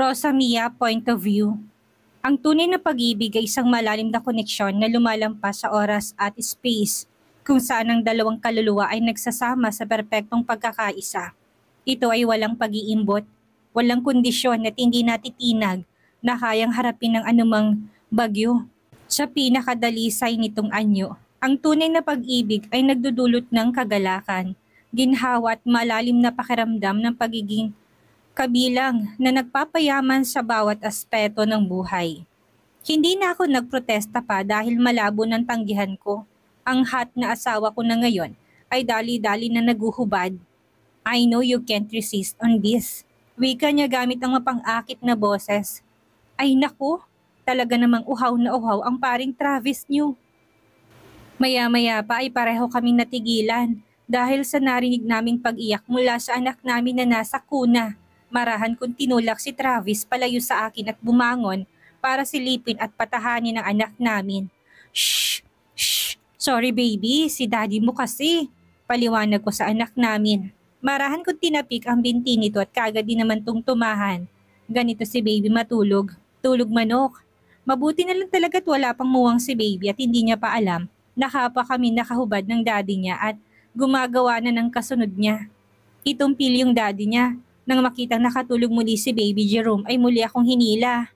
Rosa Mia Point of View Ang tunay na pag-ibig ay isang malalim na koneksyon na lumalampas sa oras at space, kung saan ang dalawang kaluluwa ay nagsasama sa perpektong pagkakaisa. Ito ay walang pag-iimbot, walang kondisyon na hindi natitinag na kayang harapin ng anumang bagyo. Sa pinakadalisay nitong anyo, ang tunay na pag-ibig ay nagdudulot ng kagalakan, ginhawa at malalim na pakiramdam ng pagiging kabilang na nagpapayaman sa bawat aspeto ng buhay. Hindi na ako nagprotesta pa dahil malabo ng tanggihan ko. Ang hot na asawa ko na ngayon ay dali-dali na naguhubad. I know you can't resist on this. Wika niya gamit ang mapangakit na boses. Ay naku, talaga namang uhaw na uhaw ang paring Travis niyo. Maya-maya pa ay pareho kaming natigilan dahil sa narinig naming pag-iyak mula sa anak namin na nasa kuna. Marahan kung tinulak si Travis palayo sa akin at bumangon para silipin at patahanin ang anak namin. Shh! Shh! Sorry baby, si daddy mo kasi. Paliwanag ko sa anak namin. Marahan kung tinapik ang binti nito at kagad din naman tong tumahan. Ganito si baby matulog. Tulog manok. Mabuti na lang talaga't wala pang muwang si baby at hindi niya pa alam. Nakapa kami nakahubad ng daddy niya at gumagawa na ng kasunod niya. Itumpil yung daddy niya nang makitang nakatulog muli si Baby Jerome ay muli akong hinila.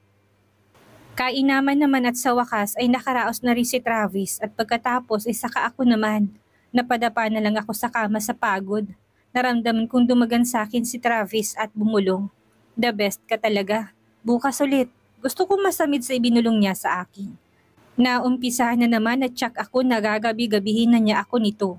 Kainaman naman at sa wakas ay nakaraos na rin si Travis at pagkatapos ay saka ako naman. Napadapa na lang ako sa kama sa pagod. Naramdaman kong dumagan sa akin si Travis at bumulong. The best ka talaga. Bukas ulit. Gusto kong masamid sa ibinulong niya sa akin. Naumpisahan na naman at check ako na gagabi-gabihin na niya ako nito.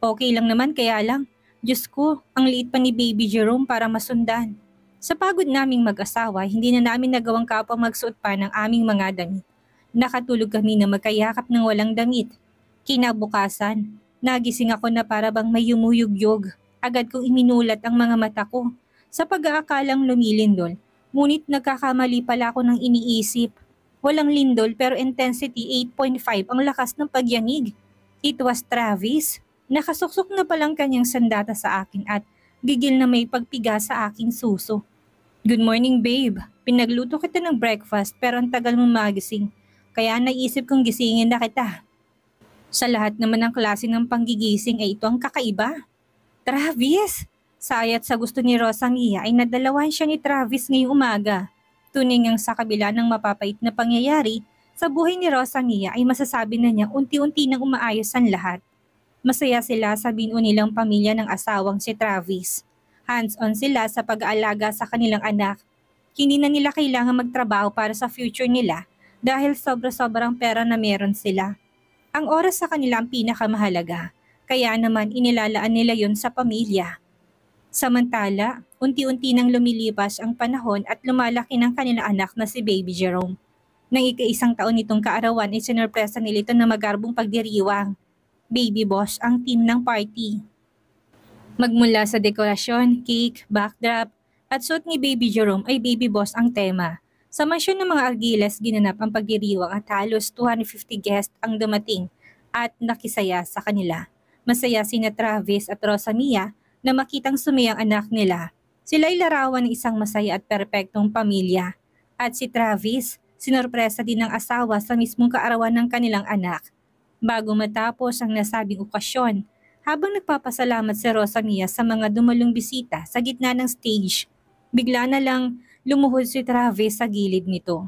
Okay lang naman kaya lang, Diyos ko, ang liit pa ni Baby Jerome para masundan. Sa pagod naming mag-asawa, hindi na namin nagawang kapwa magsuot pa ng aming mga damit. Nakatulog kami na magkayakap ng walang damit. Kinabukasan, nagising ako na para bang may yumuyugyog. Agad kong iminulat ang mga mata ko sa pag-aakalang lumilindol. Ngunit nagkakamali pala ako ng iniisip. Walang lindol pero intensity 8.5 ang lakas ng pagyanig. It was Travis. Nakasuksok na palang kanyang sandata sa akin at gigil na may pagpiga sa aking suso. Good morning babe, pinagluto kita ng breakfast pero ang tagal mong magising, kaya naisip kong gisingin na kita. Sa lahat naman ng klase ng panggigising ay ito ang kakaiba. Travis! Sayat sa gusto ni Rosangia ay nadalawan siya ni Travis ngayong umaga. Tuningang sa kabila ng mapapait na pangyayari, sa buhay ni Rosangia ay masasabi na niya unti-unti nang umaayos ang lahat. Masaya sila sa binuo nilang pamilya ng asawang si Travis. Hands-on sila sa pag-aalaga sa kanilang anak. Hindi na nila kailangan magtrabaho para sa future nila dahil sobra-sobrang pera na meron sila. Ang oras sa kanila ang pinakamahalaga, kaya naman inilalaan nila yon sa pamilya. Samantala, unti-unti nang lumilipas ang panahon at lumalaki ng kanilang anak na si Baby Jerome. Nang ika-isang taon nitong kaarawan ay sinurpresa nilito na magarbong pagdiriwang Baby Boss ang team ng party. Magmula sa dekorasyon, cake, backdrop, at suit ni Baby Jerome ay Baby Boss ang tema. Sa mansyon ng mga Aguilas, ginanap ang pagdiriwang at halos 250 guests ang dumating at nakisaya sa kanila. Masaya sina Travis at Rosamia na makitang sumiyang anak nila. Sila'y larawan ng isang masaya at perpektong pamilya. At si Travis, sinorpresa din ng asawa sa mismong kaarawan ng kanilang anak bago matapos ang nasabing okasyon habang nagpapasalamat si Rosamia sa mga dumalong bisita sa gitna ng stage, bigla na lang lumuhod si Travis sa gilid nito.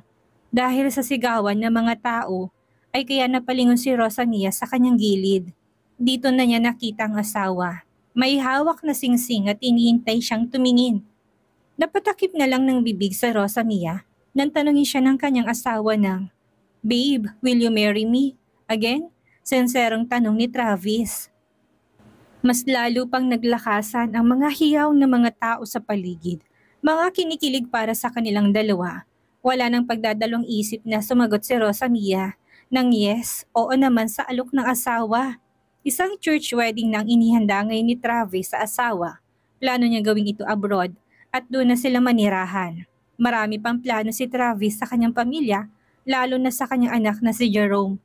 Dahil sa sigawan ng mga tao, ay kaya napalingon si Rosamia sa kanyang gilid. Dito na niya nakita ang asawa. May hawak na singsing at iniintay siyang tumingin. Napatakip na lang ng bibig sa Rosamia nang tanungin siya ng kanyang asawa ng, Babe, will you marry me? Again? Sinserong tanong ni Travis. Mas lalo pang naglakasan ang mga hiyaw ng mga tao sa paligid, mga kinikilig para sa kanilang dalawa. Wala nang pagdadalong isip na sumagot si Rosa Mia ng yes, oo naman sa alok ng asawa. Isang church wedding nang inihanda ngayon ni Travis sa asawa. Plano niya gawing ito abroad at doon na sila manirahan. Marami pang plano si Travis sa kanyang pamilya, lalo na sa kanyang anak na si Jerome.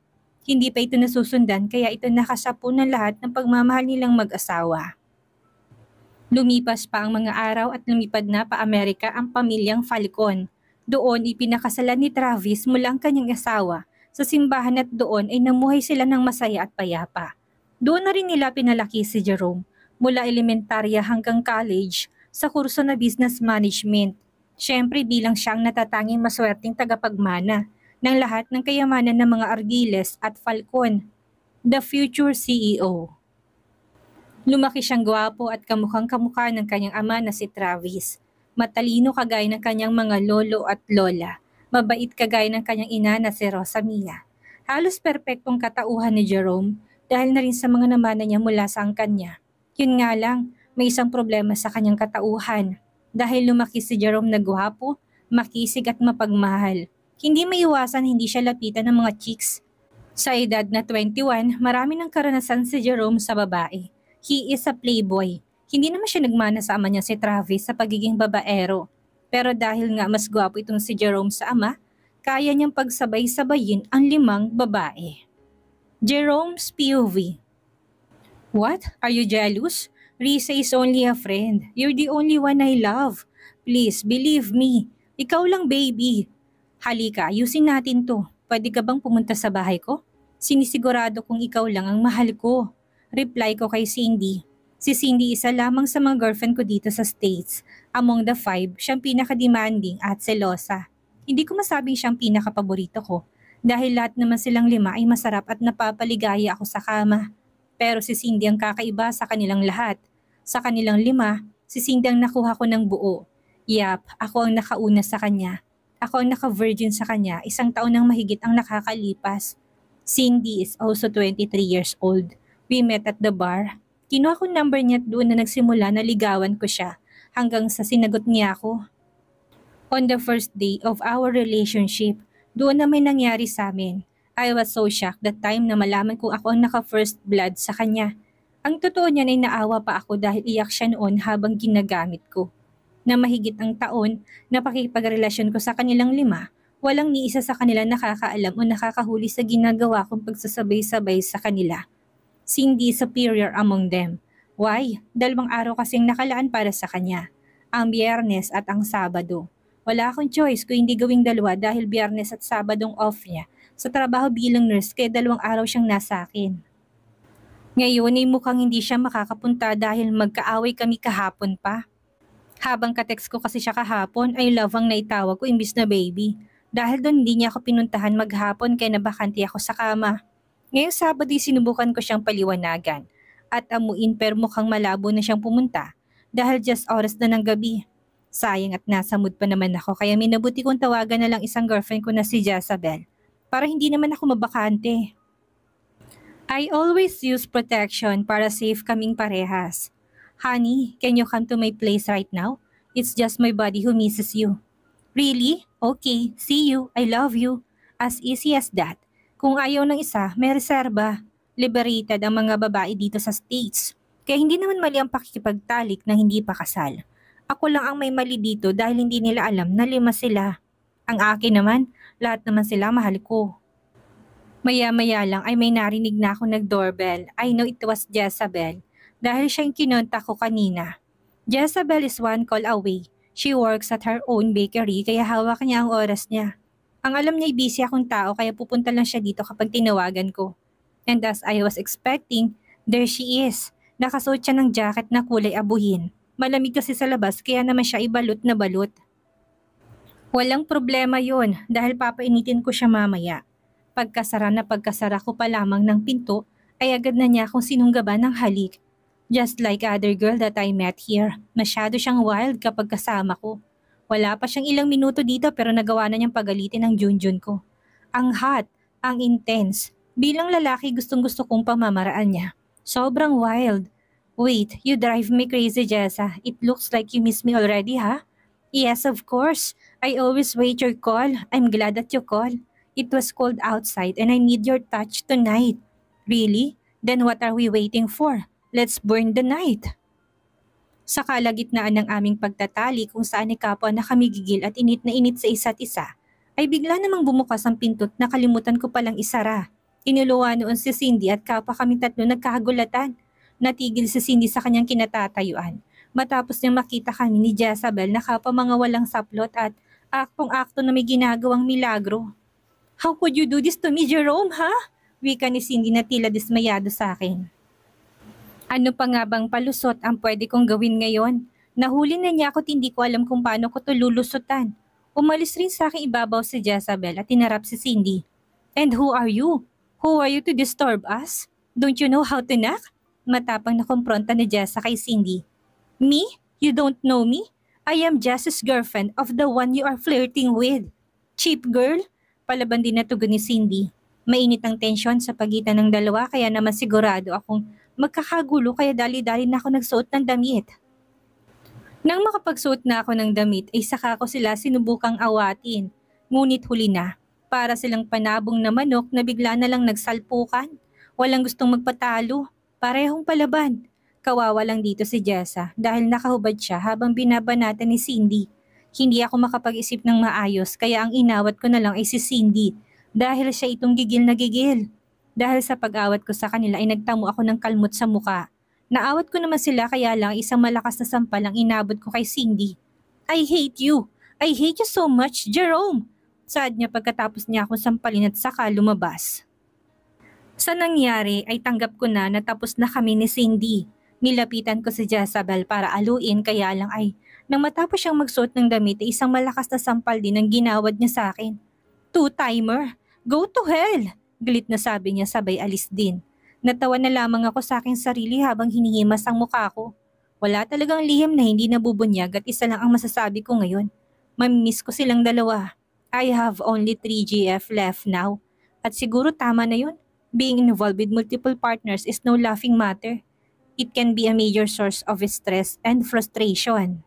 Hindi pa ito nasusundan kaya ito nakasapo ng lahat ng pagmamahal nilang mag-asawa. Lumipas pa ang mga araw at lumipad na pa Amerika ang pamilyang Falcon. Doon ipinakasalan ni Travis mula ang kanyang asawa. Sa simbahan at doon ay namuhay sila ng masaya at payapa. Doon na rin nila pinalaki si Jerome mula elementarya hanggang college sa kurso na business management. Siyempre bilang siyang natatanging maswerteng tagapagmana ng lahat ng kayamanan ng mga Argiles at Falcon, the future CEO. Lumaki siyang gwapo at kamukhang kamukha ng kanyang ama na si Travis. Matalino kagaya ng kanyang mga lolo at lola. Mabait kagaya ng kanyang ina na si Rosamia. Halos perpektong katauhan ni Jerome dahil na rin sa mga namana niya mula sa angkan niya. Yun nga lang, may isang problema sa kanyang katauhan dahil lumaki si Jerome na guwapo, makisig at mapagmahal hindi maiwasan hindi siya lapitan ng mga chicks. Sa edad na 21, marami ng karanasan si Jerome sa babae. He is a playboy. Hindi naman siya nagmana sa ama niya si Travis sa pagiging babaero. Pero dahil nga mas gwapo itong si Jerome sa ama, kaya niyang pagsabay-sabayin ang limang babae. Jerome's POV What? Are you jealous? Risa is only a friend. You're the only one I love. Please, believe me. Ikaw lang, baby. Halika, ayusin natin to. Pwede ka bang pumunta sa bahay ko? Sinisigurado kong ikaw lang ang mahal ko. Reply ko kay Cindy. Si Cindy isa lamang sa mga girlfriend ko dito sa States. Among the five, siyang pinaka-demanding at selosa. Hindi ko masabing siyang pinaka-paborito ko dahil lahat naman silang lima ay masarap at napapaligaya ako sa kama. Pero si Cindy ang kakaiba sa kanilang lahat. Sa kanilang lima, si Cindy ang nakuha ko ng buo. Yap, ako ang nakauna sa kanya ako ang naka-virgin sa kanya, isang taon nang mahigit ang nakakalipas. Cindy is also 23 years old. We met at the bar. Kinuha ko number niya at doon na nagsimula na ligawan ko siya hanggang sa sinagot niya ako. On the first day of our relationship, doon na may nangyari sa amin. I was so shocked that time na malaman kong ako ang naka-first blood sa kanya. Ang totoo niya ay naawa pa ako dahil iyak siya noon habang ginagamit ko na mahigit ang taon na pakikipagrelasyon ko sa kanilang lima, walang ni isa sa kanila nakakaalam o nakakahuli sa ginagawa kong pagsasabay-sabay sa kanila. Cindy superior among them. Why? Dalawang araw kasing nakalaan para sa kanya. Ang biyernes at ang sabado. Wala akong choice kung hindi gawing dalawa dahil biyernes at sabadong off niya. Sa trabaho bilang nurse kaya dalawang araw siyang nasa akin. Ngayon ay mukhang hindi siya makakapunta dahil magkaaway kami kahapon pa. Habang kateks ko kasi siya kahapon ay love ang naitawag ko imbis na baby. Dahil doon hindi niya ako pinuntahan maghapon kaya nabakanti ako sa kama. Ngayong Sabado sinubukan ko siyang paliwanagan at amuin pero mukhang malabo na siyang pumunta dahil just oras na ng gabi. Sayang at nasa mood pa naman ako kaya minabuti kong tawagan na lang isang girlfriend ko na si Jezabel para hindi naman ako mabakante. I always use protection para safe kaming parehas. Honey, can you come to my place right now? It's just my body who misses you. Really? Okay, see you. I love you. As easy as that. Kung ayaw ng isa, may reserba. Liberated ang mga babae dito sa States. Kaya hindi naman mali ang pakikipagtalik na hindi pa kasal. Ako lang ang may mali dito dahil hindi nila alam na lima sila. Ang akin naman, lahat naman sila mahal ko. Maya-maya lang ay may narinig na ako nag-doorbell. I know it was Jezabel dahil siya yung kinontak ko kanina. Jezebel is one call away. She works at her own bakery kaya hawak niya ang oras niya. Ang alam niya busy akong tao kaya pupunta lang siya dito kapag tinawagan ko. And as I was expecting, there she is. Nakasuot siya ng jacket na kulay abuhin. Malamig kasi sa labas kaya naman siya ibalot na balot. Walang problema yon dahil papainitin ko siya mamaya. Pagkasara na pagkasara ko pa lamang ng pinto ay agad na niya akong sinunggaban ng halik Just like other girl that I met here, masyado siyang wild kapag kasama ko. Wala pa siyang ilang minuto dito pero nagawa na niyang pagalitin ang Junjun ko. Ang hot, ang intense. Bilang lalaki gustong gusto kong pamamaraan niya. Sobrang wild. Wait, you drive me crazy, Jessa. It looks like you miss me already, ha? Huh? Yes, of course. I always wait your call. I'm glad that you call. It was cold outside and I need your touch tonight. Really? Then what are we waiting for? Let's burn the night. Sa kalagitnaan ng aming pagtatali kung saan ni Kapwa nakamigigil at init na init sa isa't isa, ay bigla namang bumukas ang pintot na kalimutan ko palang isara. Inuluwa noon si Cindy at Kapwa kami tatlo nagkahagulatan. Natigil si Cindy sa kanyang kinatatayuan. Matapos niyang makita kami ni Jezabel na Kapwa mga walang saplot at akpong-akto na may ginagawang milagro. How could you do this to me, Jerome, ha? Wika ni Cindy na tila dismayado sa akin. Ano pa nga bang palusot ang pwede kong gawin ngayon? Nahuli na niya ako't hindi ko alam kung paano ko to lulusutan. Umalis rin sa akin ibabaw si Jezebel at tinarap si Cindy. And who are you? Who are you to disturb us? Don't you know how to knock? Matapang na kumpronta ni Jessa kay Cindy. Me? You don't know me? I am Jess's girlfriend of the one you are flirting with. Cheap girl? Palaban din natugon ni Cindy. Mainit ang tensyon sa pagitan ng dalawa kaya naman sigurado akong magkakagulo kaya dali-dali na ako nagsuot ng damit. Nang makapagsuot na ako ng damit ay saka ko sila sinubukang awatin. Ngunit huli na, para silang panabong na manok na bigla na lang nagsalpukan. Walang gustong magpatalo, parehong palaban. Kawawa lang dito si Jessa dahil nakahubad siya habang binabanatan ni Cindy. Hindi ako makapag-isip ng maayos kaya ang inawat ko na lang ay si Cindy dahil siya itong gigil na gigil. Dahil sa pag-awat ko sa kanila ay nagtamo ako ng kalmot sa muka. Naawat ko naman sila kaya lang isang malakas na sampal ang inabot ko kay Cindy. I hate you! I hate you so much, Jerome! Sad niya pagkatapos niya akong sampalin at saka lumabas. Sa nangyari ay tanggap ko na natapos na kami ni Cindy. Nilapitan ko si Jezabel para aluin kaya lang ay nang matapos siyang magsuot ng damit ay isang malakas na sampal din ang ginawad niya sa akin. Two-timer! Go to hell! Galit na sabi niya sabay alis din. Natawa na lamang ako sa aking sarili habang hinihimas ang mukha ko. Wala talagang lihim na hindi nabubunyag at isa lang ang masasabi ko ngayon. Mamimiss ko silang dalawa. I have only 3 GF left now. At siguro tama na yun. Being involved with multiple partners is no laughing matter. It can be a major source of stress and frustration.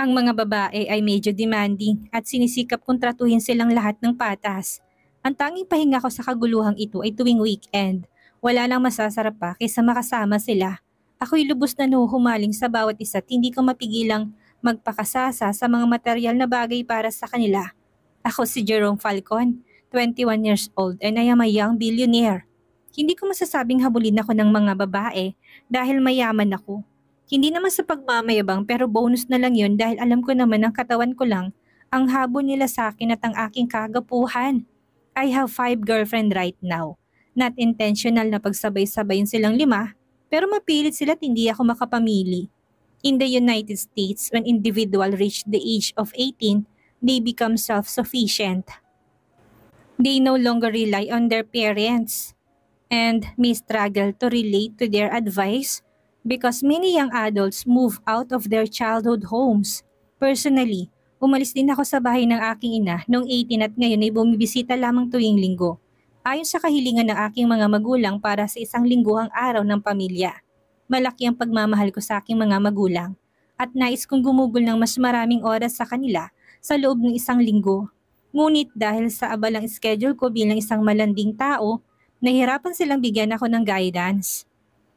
Ang mga babae ay medyo demanding at sinisikap kong tratuhin silang lahat ng patas. Ang tanging pahinga ko sa kaguluhang ito ay tuwing weekend. Wala nang masasarap pa kaysa makasama sila. Ako'y lubos na nuhumaling sa bawat isa't hindi ko mapigilang magpakasasa sa mga material na bagay para sa kanila. Ako si Jerome Falcon, 21 years old and I am a young billionaire. Hindi ko masasabing habulin ako ng mga babae dahil mayaman ako. Hindi naman sa pagmamayabang pero bonus na lang yon dahil alam ko naman ang katawan ko lang ang habon nila sa akin at ang aking kagapuhan. I have five girlfriend right now. Not intentional na pagsabay-sabay silang lima, pero mapilit sila at hindi ako makapamili. In the United States, when individual reach the age of 18, they become self-sufficient. They no longer rely on their parents and may struggle to relate to their advice because many young adults move out of their childhood homes. Personally, Umalis din ako sa bahay ng aking ina noong 18 at ngayon ay bumibisita lamang tuwing linggo. Ayon sa kahilingan ng aking mga magulang para sa isang lingguhang araw ng pamilya. Malaki ang pagmamahal ko sa aking mga magulang at nais kong gumugol ng mas maraming oras sa kanila sa loob ng isang linggo. Ngunit dahil sa abalang schedule ko bilang isang malanding tao, nahirapan silang bigyan ako ng guidance.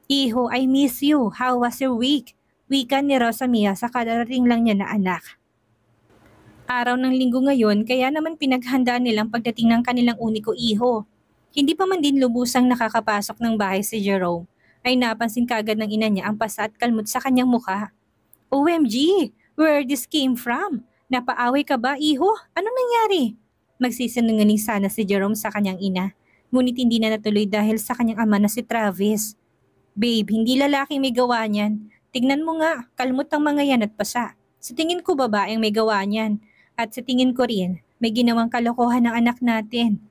Iho, I miss you. How was your week? Wika ni Rosamia sa kadarating lang niya na anak araw ng linggo ngayon kaya naman pinaghandaan nilang pagdating ng kanilang uniko iho. Hindi pa man din lubusang nakakapasok ng bahay si Jerome ay napansin kagad ng ina niya ang pasa at kalmot sa kanyang mukha. OMG! Where this came from? Napaaway ka ba, iho? Anong nangyari? Magsisinungaling sana si Jerome sa kanyang ina. Ngunit hindi na natuloy dahil sa kanyang ama na si Travis. Babe, hindi lalaki may gawa niyan. Tignan mo nga, kalmot ang mga yan at pasa. Sa tingin ko babaeng may gawa niyan. At sa tingin ko rin, may ginawang kalokohan ng anak natin.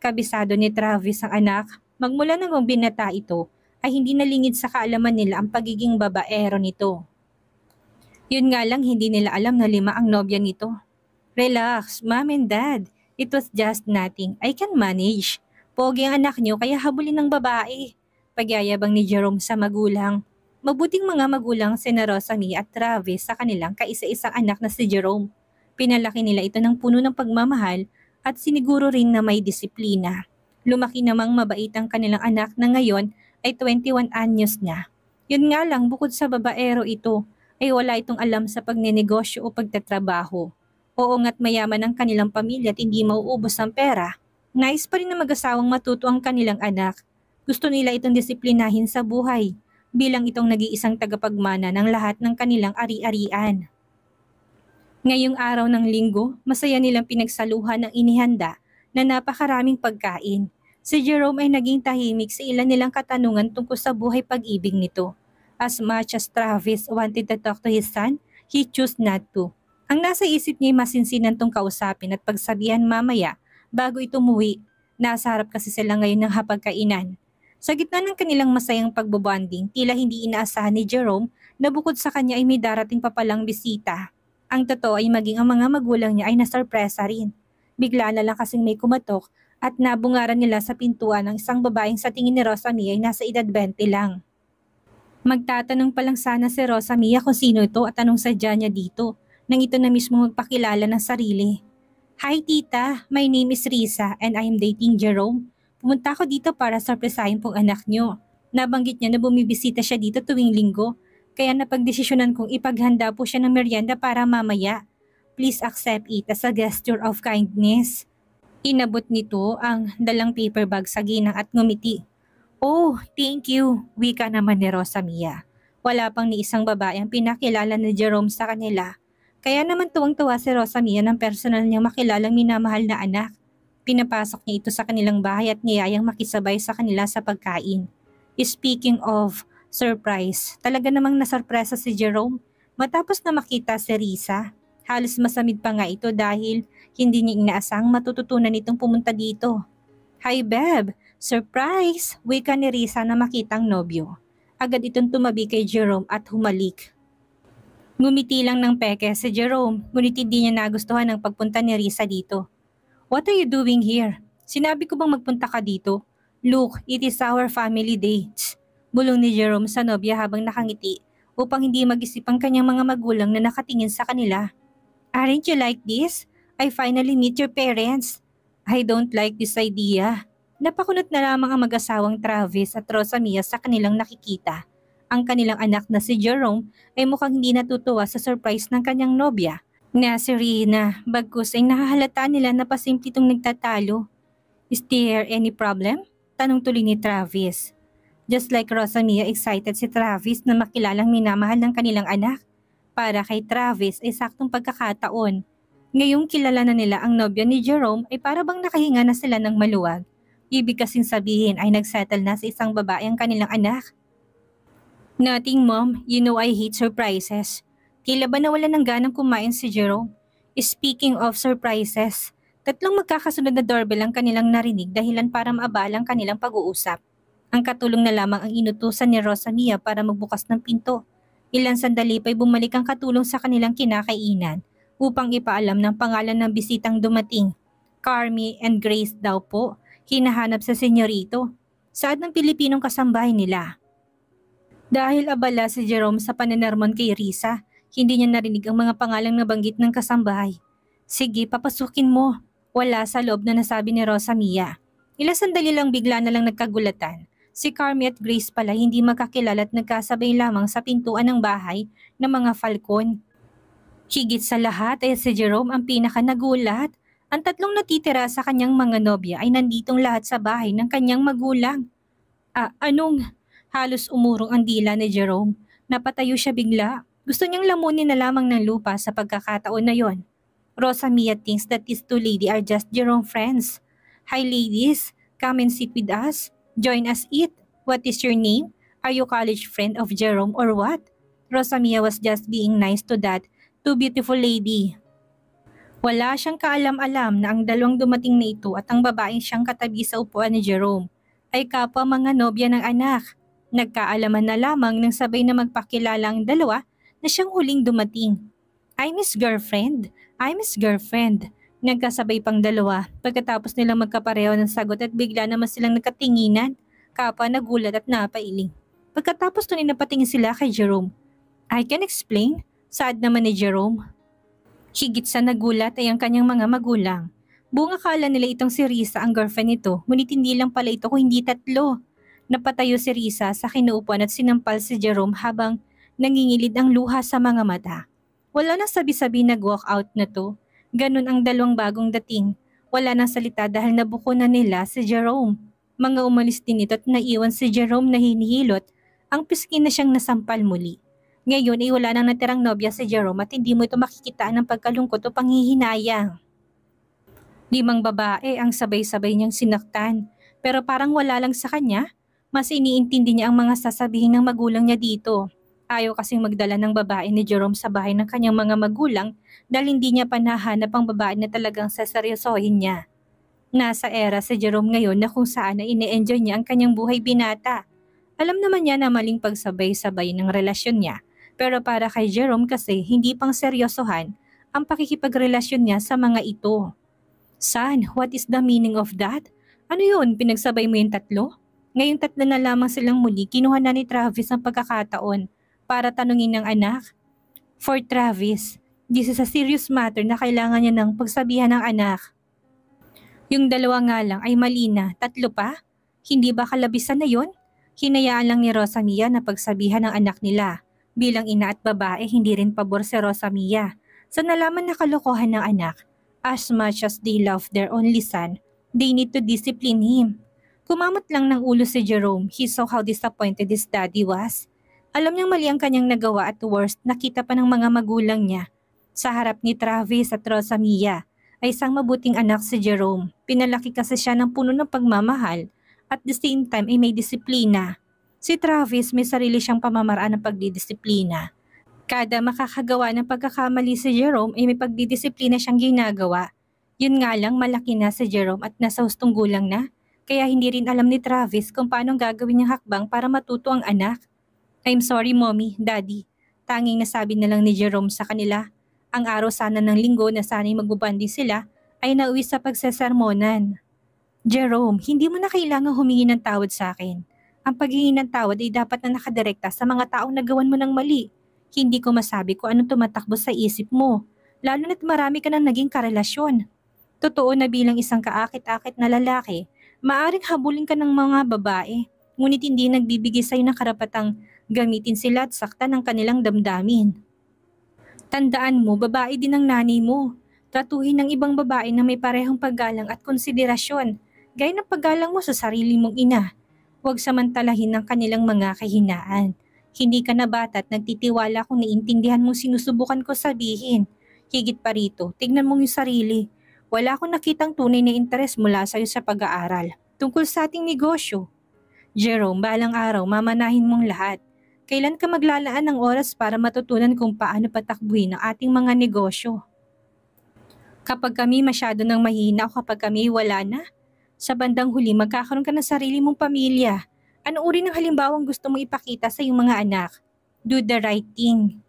Kabisado ni Travis ang anak, magmula nang binata ito, ay hindi nalingid sa kaalaman nila ang pagiging babaero nito. Yun nga lang hindi nila alam na lima ang nobya nito. Relax, mom and dad. It was just nothing. I can manage. Pogi ang anak niyo kaya habulin ng babae. Pagyayabang ni Jerome sa magulang. Mabuting mga magulang si Narosami at Travis sa kanilang kaisa-isang anak na si Jerome. Pinalaki nila ito ng puno ng pagmamahal at siniguro rin na may disiplina. Lumaki namang mabait ang kanilang anak na ngayon ay 21 anyos na. Yun nga lang bukod sa babaero ito ay wala itong alam sa pagnenegosyo o pagtatrabaho. Oo nga't mayaman ang kanilang pamilya at hindi mauubos ang pera. Nais pa rin na mag-asawang matuto ang kanilang anak. Gusto nila itong disiplinahin sa buhay bilang itong nag-iisang tagapagmana ng lahat ng kanilang ari-arian. Ngayong araw ng linggo, masaya nilang pinagsaluhan ang inihanda na napakaraming pagkain. Si Jerome ay naging tahimik sa ilan nilang katanungan tungkol sa buhay pag-ibig nito. As much as Travis wanted to talk to his son, he chose not to. Ang nasa isip niya ay masinsinan tong kausapin at pagsabihan mamaya bago ito muwi. Nasa harap kasi sila ngayon ng hapagkainan. Sa gitna ng kanilang masayang pagbobonding, tila hindi inaasahan ni Jerome na bukod sa kanya ay may darating pa palang bisita. Ang totoo ay maging ang mga magulang niya ay nasurpresa rin. Bigla na lang kasing may kumatok at nabungaran nila sa pintuan ng isang babaeng sa tingin ni Rosamie ay nasa edad 20 lang. Magtatanong pa lang sana si Rosamie kung sino ito at anong sadya niya dito nang ito na mismo magpakilala ng sarili. Hi tita, my name is Risa and I am dating Jerome. Pumunta ako dito para sorpresahin pong anak niyo. Nabanggit niya na bumibisita siya dito tuwing linggo kaya napagdesisyonan kong ipaghanda po siya ng merienda para mamaya. Please accept it as a gesture of kindness. Inabot nito ang dalang paper bag sa ginang at ngumiti. Oh, thank you, wika naman ni Rosa Mia. Wala pang ni isang babae ang pinakilala ni Jerome sa kanila. Kaya naman tuwang-tuwa si Rosa Mia ng personal niyang makilalang minamahal na anak. Pinapasok niya ito sa kanilang bahay at niyayang makisabay sa kanila sa pagkain. Speaking of, Surprise, talaga namang nasurpresa si Jerome matapos na makita si Risa. Halos masamid pa nga ito dahil hindi niya inaasang matututunan itong pumunta dito. Hi Beb! Surprise! Wika ni Risa na makitang nobyo. Agad itong tumabi kay Jerome at humalik. Ngumiti lang ng peke si Jerome ngunit hindi niya nagustuhan ang pagpunta ni Risa dito. What are you doing here? Sinabi ko bang magpunta ka dito? Look, it is our family date. Bulong ni Jerome sa nobya habang nakangiti upang hindi mag-isip ang kanyang mga magulang na nakatingin sa kanila. Aren't you like this? I finally meet your parents. I don't like this idea. Napakunot na lamang ang mag-asawang Travis at Rosamia sa kanilang nakikita. Ang kanilang anak na si Jerome ay mukhang hindi natutuwa sa surprise ng kanyang nobya na si Rina bagkus ay nahahalata nila na pasimple itong nagtatalo. Is there any problem? Tanong tuloy ni Travis. Just like Rosamia, excited si Travis na makilalang minamahal ng kanilang anak. Para kay Travis ay saktong pagkakataon. Ngayong kilala na nila ang nobya ni Jerome ay parabang nakahinga na sila ng maluwag. Ibig kasing sabihin ay nagsettle na sa isang babae ang kanilang anak. Nothing mom, you know I hate surprises. Tila ba nawala ng ganang kumain si Jerome? Speaking of surprises, tatlong magkakasunod na doorbell ang kanilang narinig dahilan para maabala ang kanilang pag-uusap. Ang katulong na lamang ang inutusan ni Rosamia para magbukas ng pinto. Ilang sandali pa'y bumalik ang katulong sa kanilang kinakainan upang ipaalam ng pangalan ng bisitang dumating. Carmi and Grace daw po, hinahanap sa senyorito. Saad ng Pilipinong kasambahay nila. Dahil abala si Jerome sa pananarmon kay Risa, hindi niya narinig ang mga pangalang nabanggit ng kasambahay. Sige, papasukin mo. Wala sa loob na nasabi ni Rosa Mia. Ilang sandali lang bigla na lang nagkagulatan Si Carmi at Grace pala hindi magkakilala at nagkasabay lamang sa pintuan ng bahay ng mga Falcon. Higit sa lahat ay eh, si Jerome ang pinakanagulat. Ang tatlong natitira sa kanyang mga nobya ay nanditong lahat sa bahay ng kanyang magulang. Ah, anong? Halos umurong ang dila ni Jerome. Napatayo siya bigla. Gusto niyang lamunin na lamang ng lupa sa pagkakataon na yon. Rosamia thinks that these two lady are just Jerome friends. Hi ladies, come and sit with us. Join us eat. What is your name? Are you college friend of Jerome or what? Rosamia was just being nice to that too beautiful lady. Wala siyang kaalam-alam na ang dalawang dumating na ito at ang babaeng siyang katabi sa upuan ni Jerome ay kapwa mga nobya ng anak. Nagkaalaman na lamang nang sabay na magpakilala ang dalawa na siyang huling dumating. I'm his girlfriend. I'm his girlfriend. Nagkasabay pang dalawa pagkatapos nilang magkapareho ng sagot at bigla naman silang nagkatinginan. Kapwa nagulat at napailing. Pagkatapos nun napatingin sila kay Jerome. I can explain, sad naman ni Jerome. Higit sa nagulat ay ang kanyang mga magulang. Buong akala nila itong si Risa ang girlfriend nito, ngunit hindi lang pala ito kung hindi tatlo. Napatayo si Risa sa kinuupuan at sinampal si Jerome habang nangingilid ang luha sa mga mata. Wala na sabi-sabi nag-walk out na to Ganun ang dalawang bagong dating. Wala nang salita dahil nabuko na nila si Jerome. Mga umalis din ito at naiwan si Jerome na hinihilot ang piskin na siyang nasampal muli. Ngayon ay wala nang natirang nobya si Jerome at hindi mo ito makikita ng pagkalungkot o panghihinayang. Limang babae ang sabay-sabay niyang sinaktan pero parang wala lang sa kanya, mas iniintindi niya ang mga sasabihin ng magulang niya dito. Ayaw kasing magdala ng babae ni Jerome sa bahay ng kanyang mga magulang dahil hindi niya panahanap ang babae na talagang saseryosohin niya. Nasa era si Jerome ngayon na kung saan na ine-enjoy niya ang kanyang buhay binata. Alam naman niya na maling pagsabay-sabay ng relasyon niya. Pero para kay Jerome kasi hindi pang seryosohan ang pakikipagrelasyon niya sa mga ito. San, what is the meaning of that? Ano yun, pinagsabay mo yung tatlo? Ngayong tatlo na lamang silang muli, kinuha na ni Travis ang pagkakataon para tanungin ng anak? For Travis, this is a serious matter na kailangan niya ng pagsabihan ng anak. Yung dalawa nga lang ay mali na, tatlo pa? Hindi ba kalabisan na yon? Hinayaan lang ni Rosamia na pagsabihan ng anak nila. Bilang ina at babae, hindi rin pabor si Rosamia. Sa nalaman na kalokohan ng anak, as much as they love their only son, they need to discipline him. Kumamot lang ng ulo si Jerome. He saw how disappointed his daddy was. Alam niyang mali ang kanyang nagawa at worst, nakita pa ng mga magulang niya. Sa harap ni Travis at Rosamia ay isang mabuting anak si Jerome. Pinalaki kasi siya ng puno ng pagmamahal at the same time ay may disiplina. Si Travis may sarili siyang pamamaraan ng pagdidisiplina. Kada makakagawa ng pagkakamali si Jerome ay may pagdidisiplina siyang ginagawa. Yun nga lang malaki na si Jerome at nasa hustong gulang na. Kaya hindi rin alam ni Travis kung paano gagawin niyang hakbang para matuto ang anak I'm sorry mommy, daddy. Tanging nasabi na lang ni Jerome sa kanila. Ang araw sana ng linggo na sana'y magbubanding sila ay nauwi sa pagsasermonan. Jerome, hindi mo na kailangan humingi ng tawad sa akin. Ang paghingi ng tawad ay dapat na nakadirekta sa mga taong nagawan mo ng mali. Hindi ko masabi kung anong tumatakbo sa isip mo, lalo na't marami ka nang naging karelasyon. Totoo na bilang isang kaakit-akit na lalaki, maaring habulin ka ng mga babae, ngunit hindi nagbibigay sa'yo ng karapatang Gamitin sila at saktan ang kanilang damdamin. Tandaan mo, babae din ang nanay mo. Tratuhin ng ibang babae na may parehong paggalang at konsiderasyon, gaya ng paggalang mo sa sarili mong ina. Huwag samantalahin ang kanilang mga kahinaan. Hindi ka na bata at nagtitiwala kung naiintindihan mong sinusubukan ko sabihin. Higit pa rito, tignan mong yung sarili. Wala akong nakitang tunay na interes mula sa iyo sa pag-aaral. Tungkol sa ating negosyo. Jerome, balang araw, mamanahin mong lahat. Kailan ka maglalaan ng oras para matutunan kung paano patakbuhin ang ating mga negosyo? Kapag kami masyado ng mahina o kapag kami wala na, sa bandang huli magkakaroon ka ng sarili mong pamilya. Ano uri ng halimbawang gusto mong ipakita sa iyong mga anak? Do the right thing.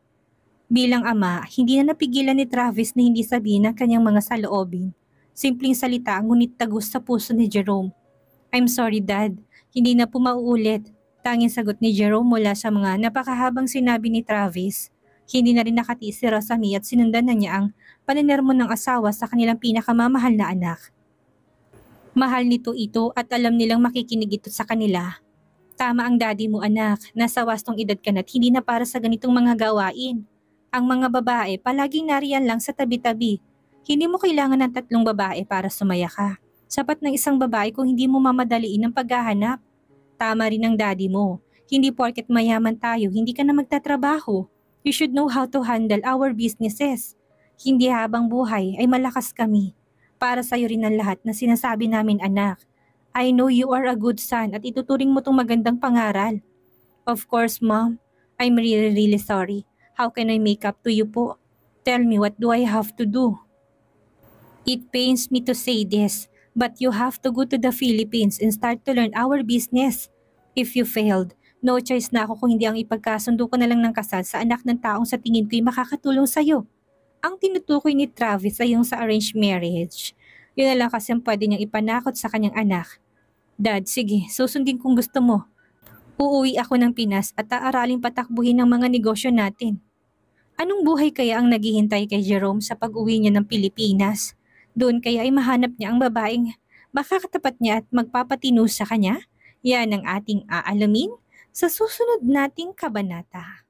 Bilang ama, hindi na napigilan ni Travis na hindi sabihin ang kanyang mga saloobin. Simpleng salita ngunit tagus sa puso ni Jerome. I'm sorry dad, hindi na po mauulit tanging sagot ni Jerome mula sa mga napakahabang sinabi ni Travis. Hindi na rin nakatiis si Rosamie at sinundan na niya ang paninermo ng asawa sa kanilang pinakamamahal na anak. Mahal nito ito at alam nilang makikinig ito sa kanila. Tama ang daddy mo anak, nasa wastong edad ka na at hindi na para sa ganitong mga gawain. Ang mga babae palaging nariyan lang sa tabi-tabi. Hindi mo kailangan ng tatlong babae para sumaya ka. Sapat ng isang babae kung hindi mo mamadaliin ang paghahanap. Tama rin ang daddy mo. Hindi porket mayaman tayo, hindi ka na magtatrabaho. You should know how to handle our businesses. Hindi habang buhay ay malakas kami. Para sa'yo rin ang lahat na sinasabi namin anak. I know you are a good son at ituturing mo tong magandang pangaral. Of course, mom. I'm really, really sorry. How can I make up to you po? Tell me, what do I have to do? It pains me to say this, But you have to go to the Philippines and start to learn our business. If you failed, no choice na ako kung hindi ang ipagkasundo ko na lang ng kasal sa anak ng taong sa tingin ko'y makakatulong sa'yo. Ang tinutukoy ni Travis ay yung sa arranged marriage. Yun na lang kasi ang pwede niyang ipanakot sa kanyang anak. Dad, sige, susundin kung gusto mo. Uuwi ako ng Pinas at aaraling patakbuhin ang mga negosyo natin. Anong buhay kaya ang naghihintay kay Jerome sa pag-uwi niya ng Pilipinas? Doon kaya ay mahanap niya ang babaeng makakatapat niya at magpapatino sa kanya? Yan ang ating aalamin sa susunod nating kabanata.